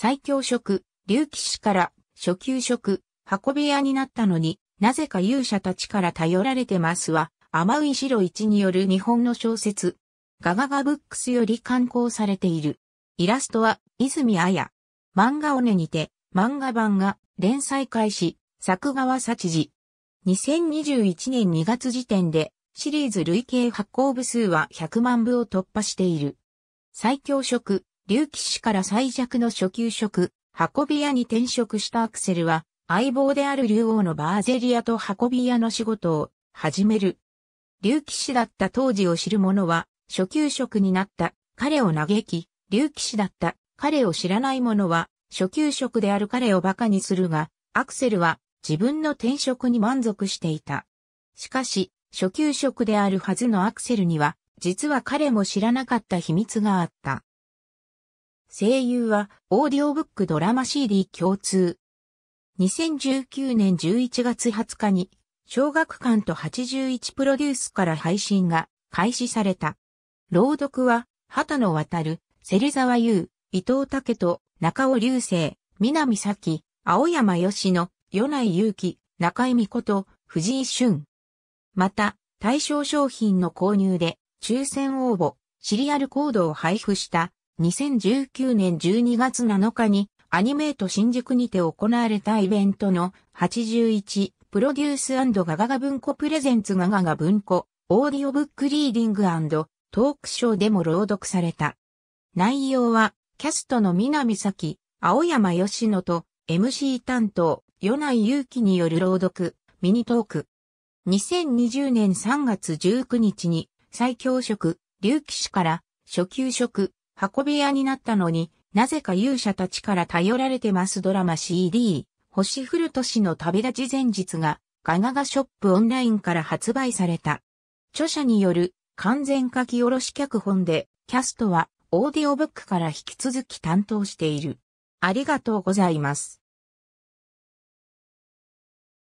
最強職、竜騎士から初級職、運び屋になったのに、なぜか勇者たちから頼られてますは、天井白一による日本の小説、ガガガブックスより刊行されている。イラストは、泉彩。漫画をねにて、漫画版が連載開始、作画は幸事。2021年2月時点で、シリーズ累計発行部数は100万部を突破している。最強色、竜騎士から最弱の初級職、運び屋に転職したアクセルは、相棒である竜王のバーゼリアと運び屋の仕事を始める。竜騎士だった当時を知る者は、初級職になった彼を嘆き、竜騎士だった彼を知らない者は、初級職である彼を馬鹿にするが、アクセルは自分の転職に満足していた。しかし、初級職であるはずのアクセルには、実は彼も知らなかった秘密があった。声優はオーディオブックドラマ CD 共通。2019年11月20日に小学館と81プロデュースから配信が開始された。朗読は、畑野渡る、芹沢優、伊藤武と中尾流星、南咲、青山義野、与内祐希、中井美子と藤井俊。また、対象商品の購入で、抽選応募、シリアルコードを配布した2019年12月7日にアニメート新宿にて行われたイベントの81プロデュースガガガ文庫プレゼンツガガガ文庫オーディオブックリーディングトークショーでも朗読された。内容はキャストの南咲、青山吉野と MC 担当、与内祐希による朗読、ミニトーク。2020年3月19日に、最強職、竜騎士から、初級職、運び屋になったのに、なぜか勇者たちから頼られてますドラマ CD、星降る年の旅立ち前日が、ガガガショップオンラインから発売された。著者による完全書き下ろし脚本で、キャストはオーディオブックから引き続き担当している。ありがとうございます。